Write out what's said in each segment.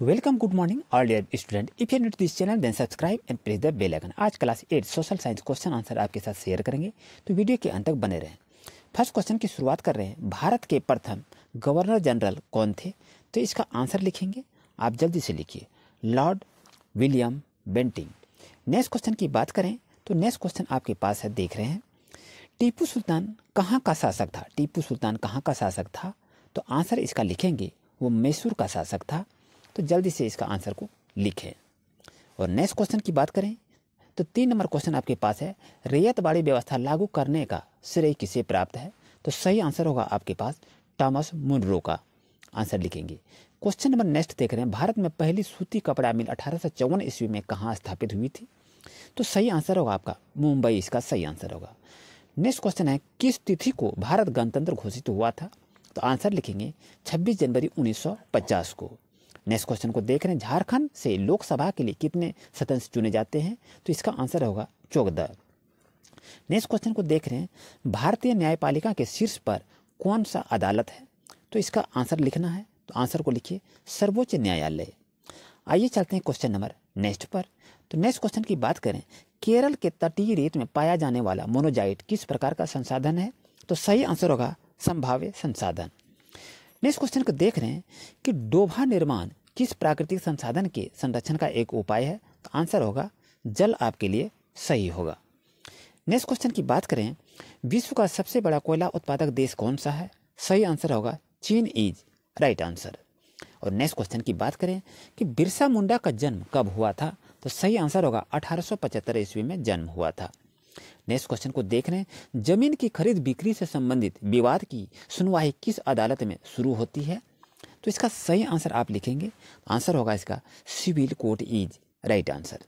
welcome good morning all dear student if you new this channel then subscribe and press the bell icon आज class eight social science question answer आपके साथ share करेंगे तो video के अंत तक बने रहें फर्स्ट क्वेश्चन की शुरुआत कर रहे हैं भारत के प्रथम गवर्नर जनरल कौन थे तो इसका आंसर लिखेंगे आप जल्दी से लिखिए Lord William Bentinck next question की बात करें तो नेक्स्ट क्वेश्चन आपके पास है देख रहे हैं टीपू सुल्तान कहाँ का शासक था टीपू सुल्तान कहाँ का शासक था तो आंसर इसका लिखेंगे वो मैसूर का शासक था तो जल्दी से इसका आंसर को लिखें और नेक्स्ट क्वेश्चन की बात करें तो तीन नंबर क्वेश्चन आपके पास है बाड़ी व्यवस्था लागू करने का श्रेय किसे प्राप्त है तो सही आंसर होगा आपके पास टॉमस मुनरो का आंसर लिखेंगे क्वेश्चन नंबर नेक्स्ट देख रहे हैं भारत में पहली सूती कपड़ा मिल अठारह सौ चौवन ईस्वी में कहाँ स्थापित हुई थी तो सही आंसर होगा आपका मुंबई इसका सही आंसर होगा नेक्स्ट क्वेश्चन है किस तिथि को भारत गणतंत्र घोषित हुआ था तो आंसर लिखेंगे 26 जनवरी 1950 को नेक्स्ट क्वेश्चन को देख रहे हैं झारखंड से लोकसभा के लिए कितने सदस्य चुने जाते हैं तो इसका आंसर होगा चौदह नेक्स्ट क्वेश्चन को देख रहे हैं भारतीय न्यायपालिका के शीर्ष पर कौन सा अदालत है तो इसका आंसर लिखना है तो आंसर को लिखिए सर्वोच्च न्यायालय आइए चलते हैं क्वेश्चन नंबर नेक्स्ट पर तो नेक्स्ट क्वेश्चन की बात करें केरल के तटीय रेत में पाया जाने वाला मोनोजाइट किस प्रकार का संसाधन है तो सही आंसर होगा संभाव्य संसाधन नेक्स्ट क्वेश्चन को देख रहे हैं कि डोभा निर्माण किस प्राकृतिक संसाधन के संरक्षण का एक उपाय है तो आंसर होगा जल आपके लिए सही होगा नेक्स्ट क्वेश्चन की बात करें विश्व का सबसे बड़ा कोयला उत्पादक देश कौन सा है सही आंसर होगा चीन इज राइट आंसर और नेक्स्ट क्वेश्चन की बात करें कि बिरसा मुंडा का जन्म कब हुआ था तो सही आंसर होगा अठारह ईस्वी में जन्म हुआ था नेक्स्ट क्वेश्चन को देख रहे हैं जमीन की खरीद बिक्री से संबंधित विवाद की सुनवाई किस अदालत में शुरू होती है तो इसका सही आंसर आप लिखेंगे तो आंसर होगा इसका civil court is right answer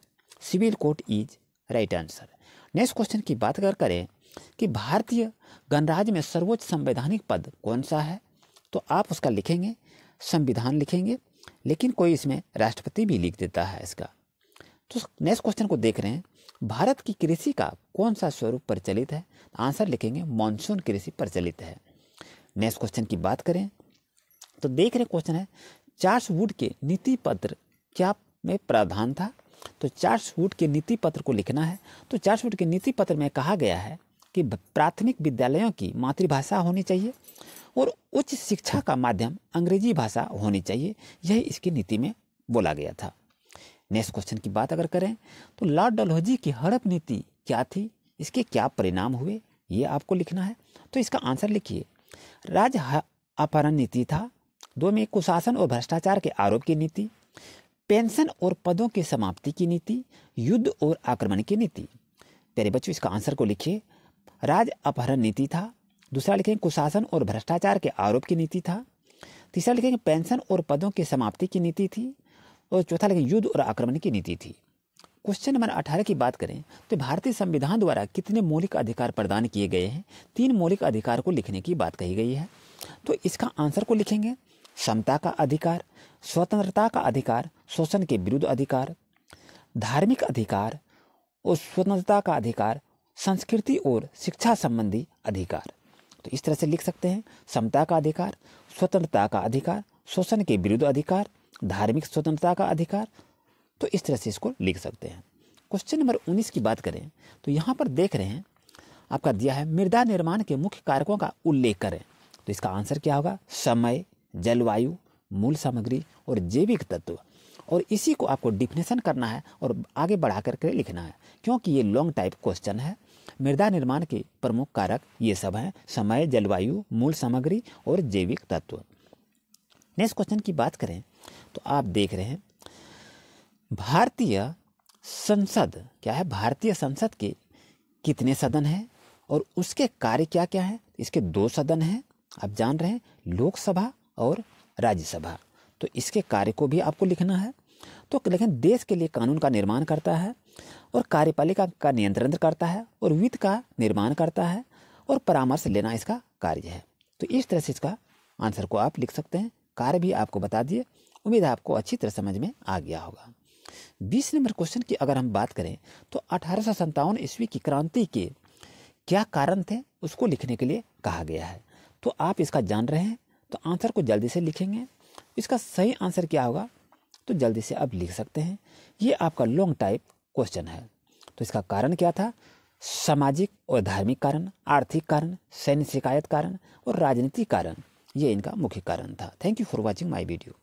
civil court is right answer next question की बात अगर करें कि भारतीय गणराज्य में सर्वोच्च संवैधानिक पद कौन सा है तो आप उसका लिखेंगे संविधान लिखेंगे लेकिन कोई इसमें राष्ट्रपति भी लिख देता है इसका तो नेक्स्ट क्वेश्चन को देख रहे हैं भारत की कृषि का कौन सा स्वरूप प्रचलित है आंसर लिखेंगे मानसून कृषि प्रचलित है नेक्स्ट क्वेश्चन की बात करें तो देख रहे क्वेश्चन है चार्ल्स वुड के नीति पत्र क्या में प्रावधान था तो चार्ल्स वुड के नीति पत्र को लिखना है तो चार्ल्स वुड के नीति पत्र में कहा गया है कि प्राथमिक विद्यालयों की मातृभाषा होनी चाहिए और उच्च शिक्षा का माध्यम अंग्रेजी भाषा होनी चाहिए यही इसकी नीति में बोला गया था नेक्स्ट क्वेश्चन की बात अगर करें तो लॉर्ड डलहौजी की हड़प नीति क्या थी इसके क्या परिणाम हुए ये आपको लिखना है तो इसका आंसर लिखिए राज अपहरण नीति था दो में कुशासन और भ्रष्टाचार के आरोप की नीति पेंशन और पदों की समाप्ति की नीति युद्ध और आक्रमण की नीति तेरे बच्चों इसका आंसर को लिखिए राज अपहरण नीति था दूसरा लिखेंगे कुशासन और भ्रष्टाचार के आरोप की नीति था तीसरा लिखेंगे पेंशन और पदों की समाप्ति की नीति थी और चौथा लिखेंगे युद्ध और आक्रमण की नीति थी क्वेश्चन नंबर अठारह की बात करें तो भारतीय संविधान द्वारा कितने मौलिक अधिकार प्रदान किए गए हैं तीन मौलिक अधिकार को लिखने की बात कही गई है तो इसका आंसर को लिखेंगे समता का अधिकार स्वतंत्रता का अधिकार शोषण के विरुद्ध अधिकार धार्मिक अधिकार और स्वतंत्रता का अधिकार संस्कृति और शिक्षा संबंधी अधिकार तो इस तरह से लिख सकते हैं समता का अधिकार स्वतंत्रता का अधिकार शोषण के विरुद्ध अधिकार धार्मिक स्वतंत्रता का अधिकार तो इस तरह से इसको लिख सकते हैं क्वेश्चन नंबर उन्नीस की बात करें तो यहाँ पर देख रहे हैं आपका दिया है मृदा निर्माण के मुख्य कारकों का उल्लेख करें तो इसका आंसर क्या होगा समय जलवायु मूल सामग्री और जैविक तत्व और इसी को आपको डिफिनेशन करना है और आगे बढ़ा करके लिखना है क्योंकि ये लॉन्ग टाइप क्वेश्चन है मृदा निर्माण के प्रमुख कारक ये सब हैं समय जलवायु मूल सामग्री और जैविक तत्व नेक्स्ट क्वेश्चन की बात करें तो आप देख रहे हैं भारतीय संसद क्या है भारतीय संसद के कितने सदन हैं और उसके कार्य क्या क्या हैं इसके दो सदन हैं आप जान रहे हैं लोकसभा और राज्यसभा तो इसके कार्य को भी आपको लिखना है तो लेकिन देश के लिए कानून का निर्माण करता है और कार्यपालिका का नियंत्रण करता है और वित्त का निर्माण करता है और परामर्श लेना इसका कार्य है तो इस तरह से इसका आंसर को आप लिख सकते हैं कार्य भी आपको बता दिए उम्मीद है आपको अच्छी तरह समझ में आ गया होगा बीस नंबर क्वेश्चन की अगर हम बात करें तो अठारह सौ ईस्वी की क्रांति के क्या कारण थे उसको लिखने के लिए कहा गया है तो आप इसका जान रहे हैं तो आंसर को जल्दी से लिखेंगे इसका सही आंसर क्या होगा तो जल्दी से आप लिख सकते हैं ये आपका लॉन्ग टाइप क्वेश्चन है तो इसका कारण क्या था सामाजिक और धार्मिक कारण आर्थिक कारण सैन्य शिकायत कारण और राजनीतिक कारण ये इनका मुख्य कारण था thank you for watching my video